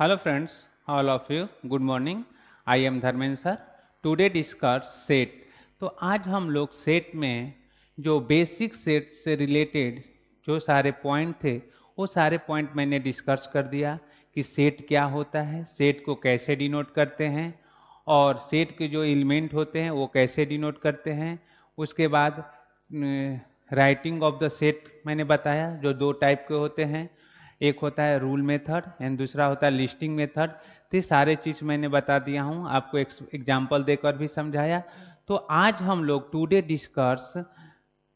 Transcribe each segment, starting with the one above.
hello friends all of you good morning I am Dharmendra sir today discuss set तो आज हम लोग set में जो बेसिक सेट से रिलेटेड जो सारे पॉइंट थे वो सारे पॉइंट मैंने डिस्कस कर दिया कि सेट क्या होता है सेट को कैसे डिनोट करते हैं और सेट के जो एलिमेंट होते हैं वो कैसे डिनोट करते हैं उसके बाद राइटिंग ऑफ द सेट मैंने बताया जो दो टाइप के होते हैं एक होता है रूल मेथड एंड दूसरा होता है लिस्टिंग मेथड तो सारे चीज मैंने बता दिया हूँ आपको एग्जाम्पल देकर भी समझाया तो आज हम लोग today discuss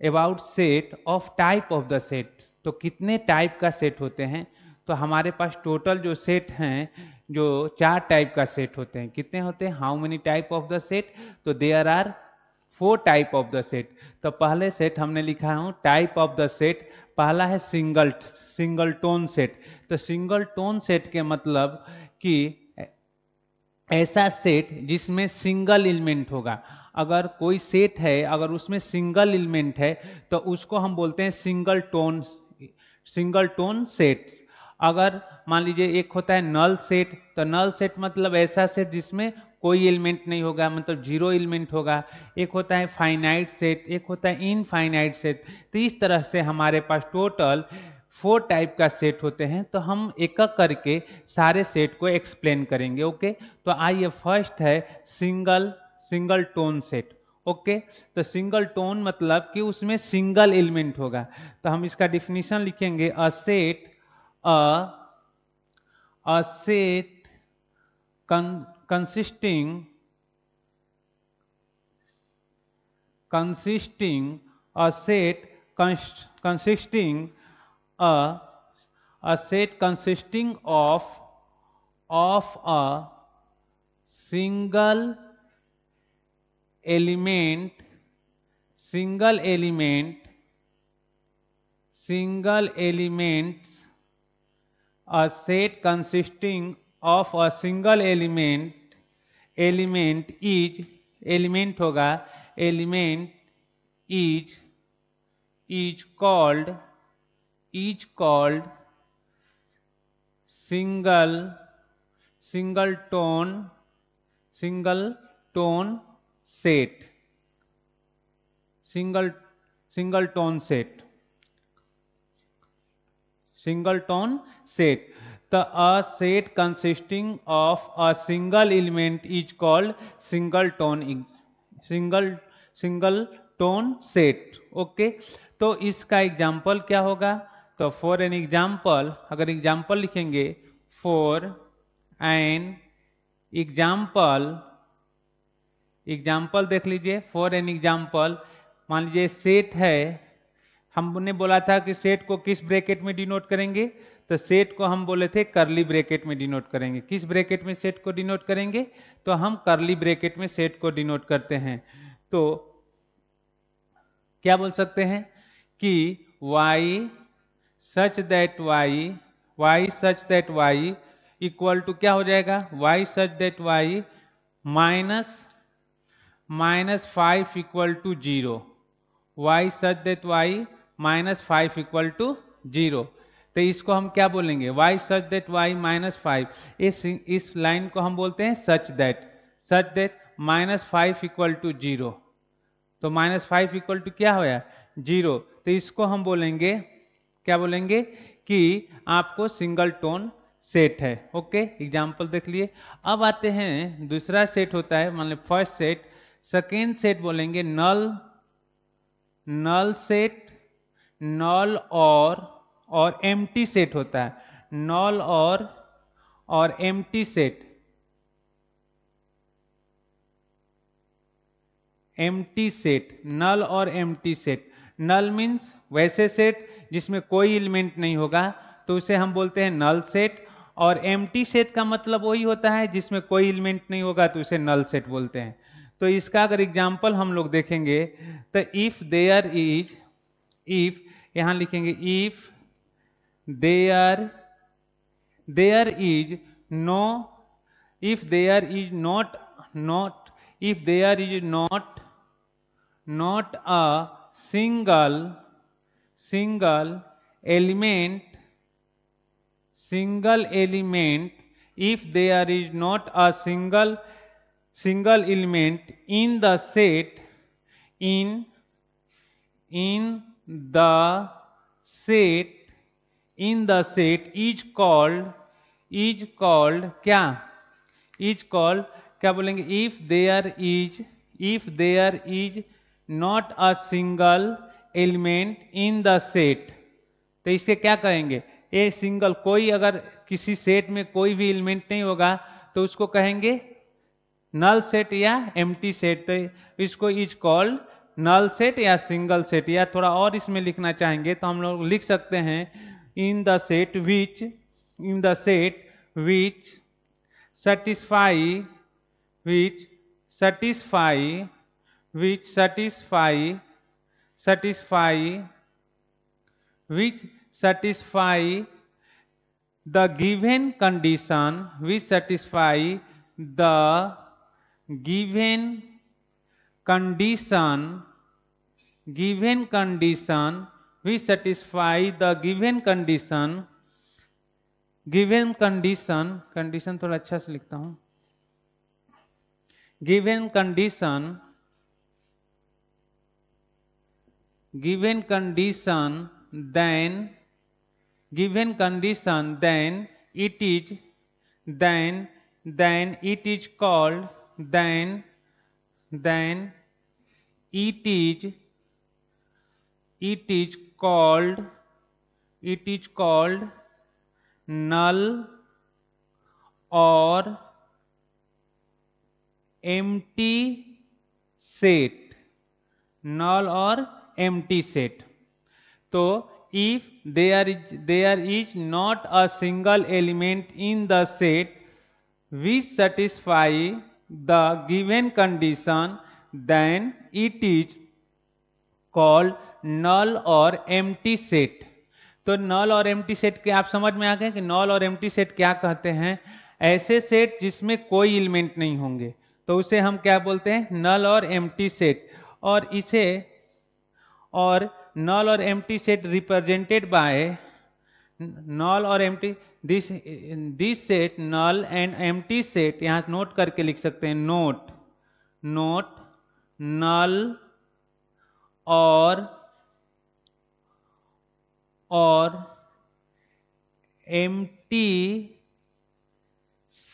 about set of type of the set तो कितने टाइप का सेट होते हैं तो हमारे पास टोटल जो सेट हैं जो चार टाइप का सेट होते हैं कितने होते हैं how many type of the set तो there are four type of the set तो पहले सेट हमने लिखा हूँ टाइप ऑफ द सेट पहला है सिंगल सिंगल टोन सेट तो सिंगल टोन सेट के मतलब कि ऐसा सेट जिसमें सिंगल एलिमेंट होगा अगर कोई सेट है अगर उसमें सिंगल एलिमेंट है तो उसको हम बोलते हैं singleton singleton sets अगर मान लीजिए एक होता है नल सेट तो नल सेट मतलब ऐसा सेट जिसमें कोई एलिमेंट नहीं होगा मतलब जीरो एलिमेंट होगा एक होता है फाइनाइट सेट एक होता है इनफाइनाइट सेट तो इस तरह से हमारे पास टोटल फोर टाइप का सेट होते हैं तो हम एक एक करके सारे सेट को एक्सप्लेन करेंगे ओके तो आइए फर्स्ट है single singleton set okay तो सिंगल टोन मतलब कि उसमें सिंगल एलिमेंट होगा तो हम इसका डिफिनेशन लिखेंगे a set a set consisting consisting a set consisting a a set consisting of of a single element single element single elements a set consisting of a single element element is element hoga element is is called is called single single tone single tone set single single tone set single tone set the a set consisting of a single element is called single tone single single tone set okay तो इसका example क्या होगा तो for an example अगर example लिखेंगे for an example example देख लीजिए for an example मान लीजिए सेट है हमने बोला था कि सेट को किस ब्रैकेट में डिनोट करेंगे तो सेट को हम बोले थे करली ब्रैकेट में डिनोट करेंगे किस ब्रैकेट में सेट को डिनोट करेंगे तो हम करली ब्रैकेट में सेट को डिनोट करते हैं तो क्या बोल सकते हैं कि y such that y y such that y equal to क्या हो जाएगा y such that y minus minus five equal to zero y such that y minus five equal to zero तो इसको हम क्या बोलेंगे y such that y minus five इस इस लाइन को हम बोलते हैं such that such that minus five equal to zero तो माइनस फाइव इक्वल टू क्या होया जीरो तो इसको हम बोलेंगे क्या बोलेंगे कि आपको सिंगल टोन सेट है ओके एग्जाम्पल देख लिए अब आते हैं दूसरा सेट होता है मान लो फर्स्ट सेट सेकेंड सेट बोलेंगे नल नल सेट नल और और एम्प्टी सेट होता है नल और और T set T set null और टी सेट नल मीन्स वैसे सेट जिसमें कोई एलिमेंट नहीं होगा तो उसे हम बोलते हैं नल सेट और एम सेट का मतलब वही होता है जिसमें कोई एलिमेंट नहीं होगा तो उसे नल सेट बोलते हैं तो इसका अगर एग्जाम्पल हम लोग देखेंगे तो इफ देयर इज इफ यहां लिखेंगे if there there is no if there is not not if there is not not a single single element single element if there is not a single single element in the set in in the set in the set is called is called क्या is called क्या बोलेंगे if there is if there is not a single element in the set तो इसके क्या कहेंगे a single कोई अगर किसी सेट में कोई भी एलिमेंट नहीं होगा तो उसको कहेंगे नल सेट या टी सेट तो इसको इज कॉल्ड नल सेट या सिंगल सेट या थोड़ा और इसमें लिखना चाहेंगे तो हम लोग लिख सकते हैं in the set which in the set which satisfy which satisfy which satisfy satisfy which satisfy the given condition which satisfy the given condition given condition which satisfy the given condition given condition condition thoda acha se likhta hu given condition given condition then given condition then it is then then it is called then then it is it is called it is called null or empty set null or empty set तो if there is there is not a single element in the set which satisfy the given condition then it is called null और empty set तो null और empty set के आप समझ में आ गए कि नल और एम्प्टी सेट क्या कहते हैं ऐसे सेट जिसमें कोई एलिमेंट नहीं होंगे तो उसे हम क्या बोलते हैं नल और एम्प्टी सेट और इसे और नल और empty set represented by null और empty this this set null and empty set यहां नोट करके लिख सकते हैं नोट नोट नल और और टी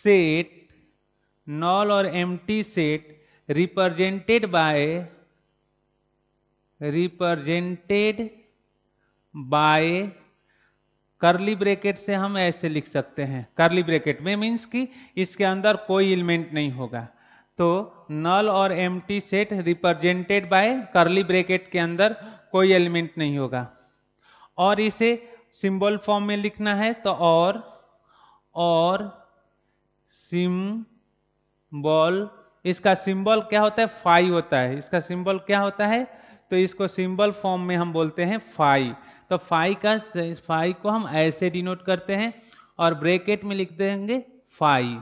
सेट नॉल और empty set represented by represented by curly bracket से हम ऐसे लिख सकते हैं करली ब्रैकेट में मीन्स कि इसके अंदर कोई एलिमेंट नहीं होगा तो नल और empty set represented by curly bracket के अंदर कोई एलिमेंट नहीं होगा और इसे सिंबल फॉर्म में लिखना है तो और और बॉल इसका सिंबल क्या होता है फाइव होता है इसका सिंबल क्या होता है तो इसको सिंबल फॉर्म में हम बोलते हैं फाई तो फाई का फाई को हम ऐसे डिनोट करते हैं और ब्रेकेट में लिख देंगे फाई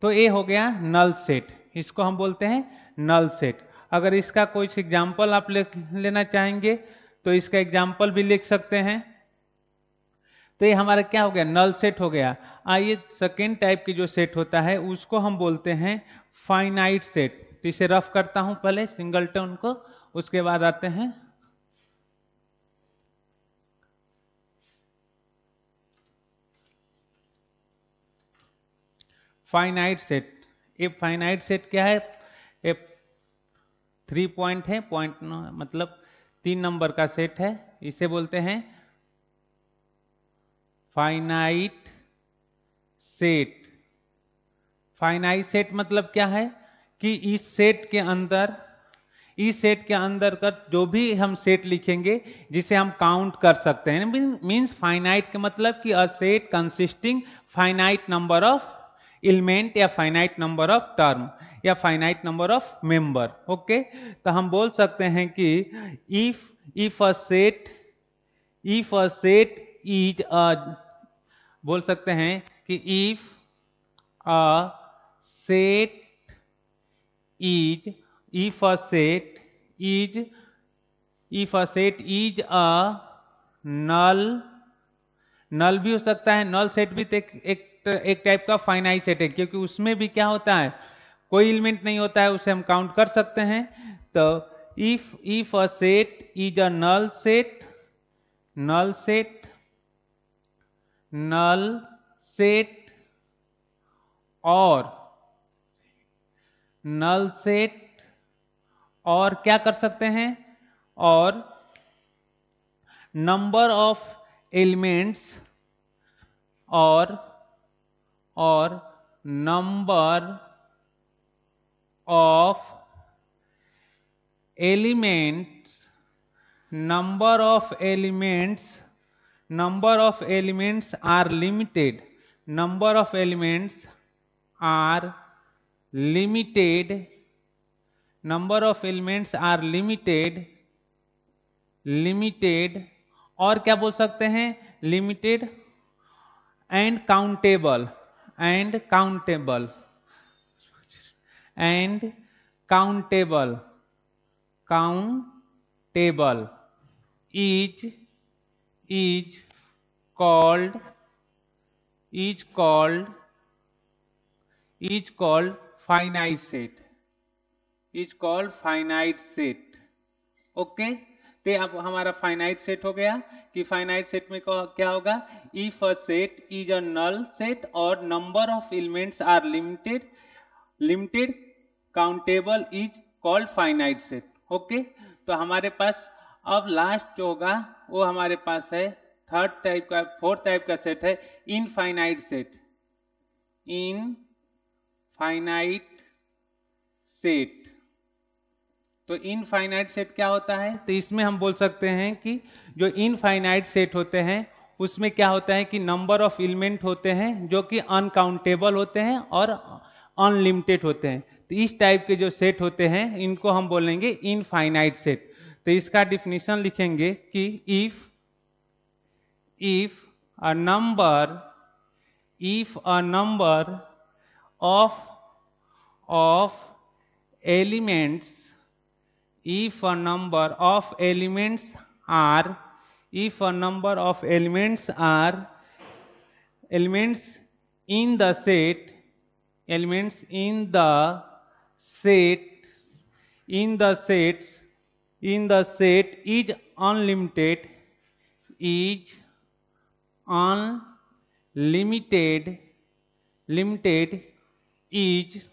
तो ये हो गया नल सेट इसको हम बोलते हैं नल सेट अगर इसका कोई एग्जाम्पल आप ले, लेना चाहेंगे तो इसका एग्जाम्पल भी लिख सकते हैं तो ये हमारा क्या हो गया नल सेट हो गया आइए सेकेंड टाइप के जो सेट होता है उसको हम बोलते हैं फाइनाइट सेट तो इसे रफ करता हूं पहले सिंगल टोन को उसके बाद आते हैं फाइनाइट सेट ये फाइनाइट सेट क्या है ये थ्री पॉइंट है पॉइंट मतलब तीन नंबर का सेट है इसे बोलते हैं फाइनाइट सेट फाइनाइट सेट मतलब क्या है कि इस सेट के अंदर इस सेट के अंदर का जो भी हम सेट लिखेंगे जिसे हम काउंट कर सकते हैं मीन्स फाइनाइट के मतलब कि a set consisting finite number of element या फाइनाइट नंबर ऑफ टर्म या finite number of member okay तो हम बोल सकते हैं कि if if a set if a set is a बोल सकते हैं कि if a set is if a set is if a set is a null null भी हो सकता है नल सेट भी तो एक एक एक टाइप का फाइनाइट सेट है क्योंकि उसमें भी क्या होता है कोई एलिमेंट नहीं होता है उसे हम काउंट कर सकते हैं तो if if a set is a null set null set null set और नल सेट और क्या कर सकते हैं और नंबर ऑफ एलिमेंट्स और और number of elements number of elements number of elements are limited number of elements are limited number of elements are limited limited और क्या बोल सकते हैं limited and countable and countable and countable countable is is called is called is called finite set is called finite set okay तो अब हमारा finite set हो गया कि फाइनाइट सेट में क्या होगा if a set is a null set और number of elements are limited limited countable is called finite set okay तो हमारे पास अब लास्ट जो होगा वो हमारे पास है थर्ड टाइप का फोर्थ टाइप का सेट है infinite set in finite set तो इनफाइनाइट सेट क्या होता है तो इसमें हम बोल सकते हैं कि जो इनफाइनाइट सेट होते हैं उसमें क्या होता है कि नंबर ऑफ एलिमेंट होते हैं जो कि अनकाउंटेबल होते हैं और अनलिमिटेड होते हैं तो इस टाइप के जो सेट होते हैं इनको हम बोलेंगे इनफाइनाइट सेट तो इसका डिफिनेशन लिखेंगे कि if if a number if a number of of elements if a number of elements are if a number of elements are elements in the set elements in the set in the sets in the set is unlimited is unlimited limited is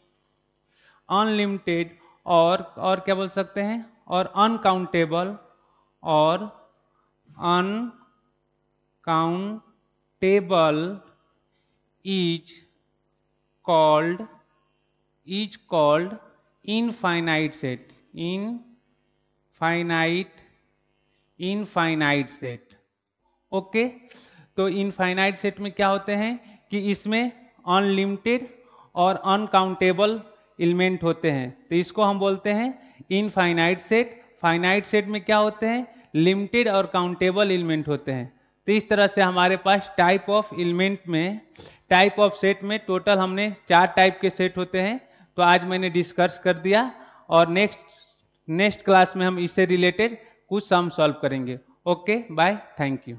unlimited और और क्या बोल सकते हैं और uncountable और uncountable is called is called infinite set in finite infinite set okay तो infinite set में क्या होते हैं कि इसमें अनलिमिटेड और अनकाउंटेबल एलिमेंट होते हैं तो इसको हम बोलते हैं इनफाइनाइट सेट फाइनाइट सेट में क्या होते हैं लिमिटेड और काउंटेबल एलिमेंट होते हैं तो इस तरह से हमारे पास टाइप ऑफ एलिमेंट में टाइप ऑफ सेट में टोटल हमने चार टाइप के सेट होते हैं तो आज मैंने डिस्कस कर दिया और नेक्स्ट नेक्स्ट क्लास में हम इससे रिलेटेड कुछ सम सॉल्व करेंगे ओके बाय थैंक यू